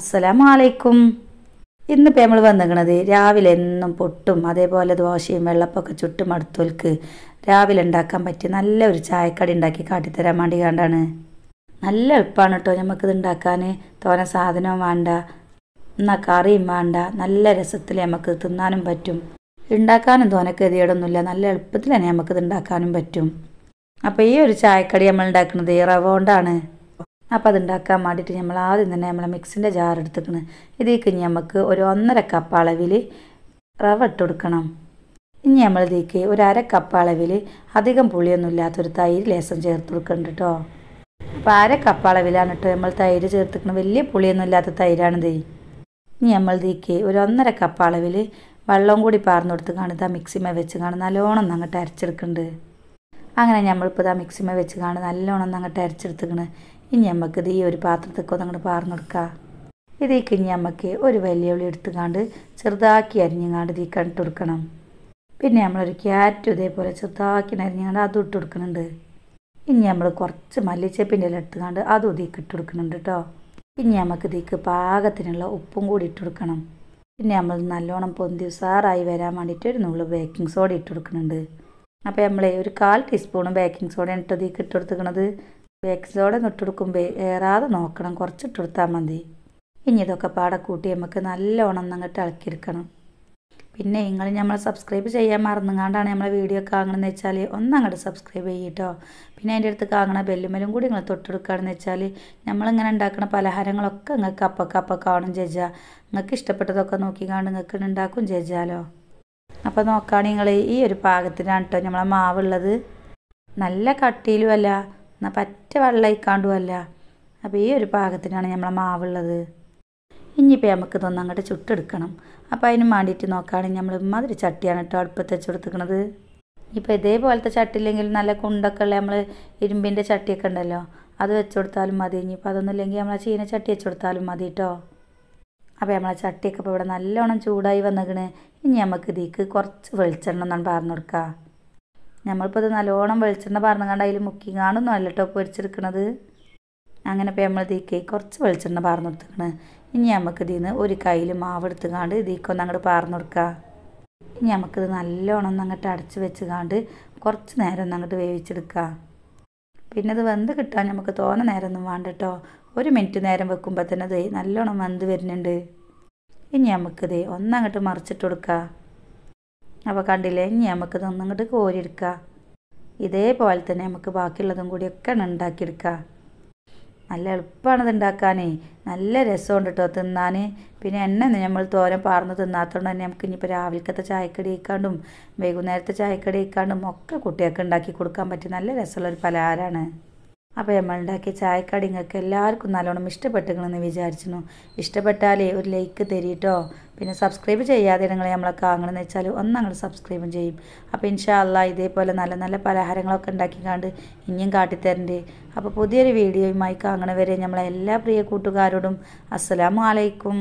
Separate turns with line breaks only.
അസ്സലാമലൈക്കും ഇന്നിപ്പോൾ നമ്മൾ വന്നിരിക്കണത് രാവിലെ എന്നും പൊട്ടും അതേപോലെ ദോശയും വെള്ളപ്പൊക്കെ ചുട്ടും അടുത്തോൽക്ക് രാവിലെ ഉണ്ടാക്കാൻ പറ്റിയ നല്ല ഒരു ചായക്കടി ഉണ്ടാക്കി കാട്ടിത്തരാൻ വേണ്ടി കണ്ടാണ് നല്ല എളുപ്പമാണ് കേട്ടോ നമുക്കിത് ഉണ്ടാക്കാൻ തോന സാധനവും വേണ്ട എന്നാൽ കറിയും വേണ്ട നല്ല രസത്തിൽ നമുക്ക് തിന്നാനും പറ്റും ഉണ്ടാക്കാനും തോന നല്ല എളുപ്പത്തിൽ തന്നെ നമുക്കിത് ഉണ്ടാക്കാനും പറ്റും അപ്പോൾ ഈ ഒരു ചായക്കടി നമ്മൾ ഉണ്ടാക്കുന്നത് ഈ റവ കൊണ്ടാണ് അപ്പോൾ അതുണ്ടാക്കാൻ വേണ്ടിയിട്ട് നമ്മൾ ആദ്യം തന്നെ നമ്മളെ മിക്സിൻ്റെ ജാർ എടുത്തിക്കണം ഇതിലേക്ക് നമുക്ക് ഒരു ഒന്നര കപ്പ് അളവിൽ റവ ഇട്ട് കൊടുക്കണം ഇനി നമ്മളിതേക്ക് ഒരു അര കപ്പ് അളവിൽ അധികം പുളിയൊന്നും ഇല്ലാത്തൊരു തൈര് ലേസം ചേർത്ത് കൊടുക്കുന്നുണ്ട് കേട്ടോ അപ്പോൾ അര കപ്പ് അളവിലാണ് കേട്ടോ നമ്മൾ തൈര് ചേർത്തിക്കണം വലിയ പുളിയൊന്നും ഇല്ലാത്ത തൈരാണിത് ഇനി നമ്മളിതേക്ക് ഒരു ഒന്നര കപ്പ് അളവിൽ വെള്ളം കൂടി പാർന്നു കൊടുത്ത് ആ മിക്സിമ വെച്ച് കാണുക നല്ലോണം അങ്ങോട്ട് അരച്ചെടുക്കുന്നുണ്ട് അങ്ങനെ നമ്മളിപ്പോൾ ഇതാ മിക്സിമ വെച്ച് കാണുക നല്ലോണം അങ്ങോട്ട് അരച്ചെടുത്തിക്കണ് ഇനി നമുക്കിത് ഈ ഒരു പാത്രത്തേക്ക് ഒന്നങ്ങോട്ട് പാർന്നെടുക്കാം ഇതേക്ക് ഇനി നമുക്ക് ഒരു വലിയ ഉള്ളി എടുത്തുകാണ്ട് ചെറുതാക്കി അരിഞ്ഞങ്ങാണ്ട് ഇതിൽ കണ്ടിട്ട് കൊടുക്കണം പിന്നെ നമ്മളൊരു ക്യാരറ്റ് ഇതേപോലെ ചെറുതാക്കി അരിഞ്ഞങ്ങാണ്ട് അതും ഇട്ട് കൊടുക്കുന്നുണ്ട് ഇനി നമ്മൾ കുറച്ച് മല്ലിച്ചപ്പിൻ്റെ ഇല എടുത്തുകാണ്ട് അതും ഇതിലേക്ക് ഇട്ട് കൊടുക്കുന്നുണ്ട് കേട്ടോ ഇനി നമുക്ക് ഇതിലേക്ക് പാകത്തിനുള്ള ഉപ്പും കൂടി ഇട്ട് കൊടുക്കണം പിന്നെ നമ്മൾ നല്ലോണം പൊന്തി ഉസാറായി വരാൻ വേണ്ടിയിട്ട് ഒരു നുള്ളു ബേക്കിംഗ് സോഡ ഇട്ട് കൊടുക്കുന്നുണ്ട് അപ്പോൾ നമ്മൾ ഒരു കാൽ ടീസ്പൂണും ബേക്കിംഗ് സോഡയാണ് ഇട്ടത് ഇട്ട് കൊടുത്തുക്കണത് വേക്സോടെ സോഡ ഏറാതെ നോക്കണം കുറച്ച് ഇട്ടുകൊടുത്താൽ മതി ഇനി ഇതൊക്കെ പാടെ കൂട്ടി നമുക്ക് നല്ലോണം അങ്ങോട്ട് ഇളക്കിയെടുക്കണം പിന്നെ നിങ്ങൾ നമ്മൾ സബ്സ്ക്രൈബ് ചെയ്യാൻ മറന്നുകൊണ്ടാണ് നമ്മളെ വീഡിയോ കാണണമെന്ന് വെച്ചാൽ ഒന്നങ്ങോട്ട് സബ്സ്ക്രൈബ് ചെയ്യട്ടോ പിന്നെ അതിൻ്റെ അടുത്ത് കാണണ ബെല്ലുമലും കൂടി നിങ്ങൾ തൊട്ടെടുക്കുകയാണെന്ന് വെച്ചാൽ നമ്മളിങ്ങനെ ഉണ്ടാക്കുന്ന പലഹാരങ്ങളൊക്കെ നിങ്ങൾക്ക് അപ്പൊക്കെ അപ്പം കാണും ചേച്ചാൽ നിങ്ങൾക്ക് ഇഷ്ടപ്പെട്ടതൊക്കെ നോക്കിക്കാണ്ട് നിങ്ങൾക്ക് ഉണ്ടാക്കും ചേച്ചാലോ അപ്പോൾ നോക്കുകയാണെങ്കിൽ ഈ ഒരു പാകത്തിനാണ് കേട്ടോ നമ്മളെ മാവുള്ളത് നല്ല കട്ടിയിലുമല്ല എന്നാൽ പറ്റ വെള്ളയിക്കാണ്ടുമല്ല അപ്പോൾ ഈ ഒരു പാകത്തിനാണ് നമ്മളെ മാവുള്ളത് ഇനിയിപ്പോൾ നമുക്ക് ഇതൊന്നും അങ്ങോട്ട് ചുട്ടെടുക്കണം അപ്പോൾ അതിന് വേണ്ടിയിട്ട് നോക്കുകയാണെങ്കിൽ നമ്മൾ ഇമ്മാതിരി ചട്ടിയാണ് കേട്ടോ അടുപ്പത്ത് വെച്ച് കൊടുത്തുക്കണത് ഇപ്പോൾ ഇതേപോലത്തെ ഇല്ലെങ്കിൽ നല്ല കുണ്ടൊക്കെ ഉള്ള നമ്മൾ ഇരുമ്പിൻ്റെ ചട്ടിയൊക്കെ ഉണ്ടല്ലോ അത് വെച്ച് കൊടുത്താലും മതി ഇനിയിപ്പോൾ അതൊന്നുമില്ലെങ്കിൽ നമ്മളെ ചീന ചട്ടി വെച്ച് കൊടുത്താലും മതി കേട്ടോ അപ്പോൾ നമ്മളെ ചട്ടിയൊക്കെ ഇപ്പോൾ ഇവിടെ നല്ലോണം ചൂടായി വന്നേക്കണ് ഇനി നമുക്ക് ഇതിക്ക് കുറച്ച് വെളിച്ചെണ്ണം എന്നാണ് പറഞ്ഞു കൊടുക്കുക നമ്മളിപ്പോൾ ഇത് നല്ലോണം വെളിച്ചെണ്ണ പറഞ്ഞുകൊണ്ട് അതിൽ മുക്കിങ്ങാണ്ടൊന്നും നല്ല കേട്ടോ പൊരിച്ചെടുക്കണത് അങ്ങനെ ഇപ്പോൾ നമ്മൾ ഇതിക്കേ കുറച്ച് വെളിച്ചെണ്ണ പാർന്നു കൊടുത്തേക്കണ് ഇനി നമുക്ക് ഇതിൽ നിന്ന് ഒരു കയ്യിൽ മാവ് എടുത്തുകാണ്ട് ഒന്ന് അങ്ങോട്ട് പാർന്നു കൊടുക്കുക ഇനി നമുക്കിത് നല്ലോണം ഒന്ന് അങ്ങോട്ട് അടച്ച് കാണ്ട് കുറച്ച് നേരം ഒന്ന് അങ്ങോട്ട് വേവിച്ചെടുക്കുക പിന്നെ അത് വെന്ത് കിട്ടാൻ നമുക്ക് തോന നേരമൊന്നും വേണ്ട കേട്ടോ ഒരു മിനിറ്റ് നേരം വെക്കുമ്പോൾ തന്നെ ഇത് നല്ലോണം വെന്ത് വരുന്നുണ്ട് ഇനി നമുക്കിത് ഒന്നങ്ങോട്ട് മറിച്ചിട്ട് കൊടുക്കുക അപ്പോൾ കണ്ടില്ലേ ഇനി നമുക്ക് ഇതൊന്നിങ്ങോട്ട് കോരിയെടുക്കുക ഇതേപോലെ തന്നെ നമുക്ക് ബാക്കിയുള്ളതും കൂടിയൊക്കെ ഉണ്ടാക്കിയെടുക്കുക നല്ല എളുപ്പമാണ് ഇത് ഉണ്ടാക്കാനേ നല്ല രസമുണ്ട് കേട്ടോ തിന്നാൻ പിന്നെ എണ്ണ നമ്മൾ തോരൻ പാർന്ന് തിന്നാത്തതുകൊണ്ട് തന്നെ നമുക്ക് ഇനിയിപ്പോൾ രാവിലത്തെ ചായക്കടി കഴിക്കാണ്ടും വൈകുന്നേരത്തെ ചായക്കടി കഴിക്കാണ്ടും ഒക്കെ കുട്ടികൾക്ക് ഉണ്ടാക്കി കൊടുക്കാൻ പറ്റിയ നല്ല രസമുള്ളൊരു പലഹാരമാണ് അപ്പോൾ നമ്മൾ ഉണ്ടാക്കിയ ചായക്കടി നിങ്ങൾക്ക് എല്ലാവർക്കും നല്ലോണം ഇഷ്ടപ്പെട്ടുങ്ങളെന്ന് വിചാരിച്ചിരുന്നു ഇഷ്ടപ്പെട്ടാലേ ഒരു ലൈക്ക് തരിട്ടോ പിന്നെ സബ്സ്ക്രൈബ് ചെയ്യാതെ നിങ്ങൾ നമ്മളെ കാങ്ങണമെന്ന് വെച്ചാൽ ഒന്ന് ഞങ്ങൾ സബ്സ്ക്രൈബും ചെയ്യും അപ്പോൾ ഇൻഷാല്ല ഇതേപോലെ നല്ല നല്ല പലഹാരങ്ങളൊക്കെ ഉണ്ടാക്കി കണ്ട് ഇനിയും കാട്ടിത്തരണ്ടേ അപ്പോൾ പുതിയൊരു വീഡിയോയുമായി കാങ്ങണവരെ നമ്മളെ എല്ലാ പ്രിയ കൂട്ടുകാരോടും അസ്സലാമലൈക്കും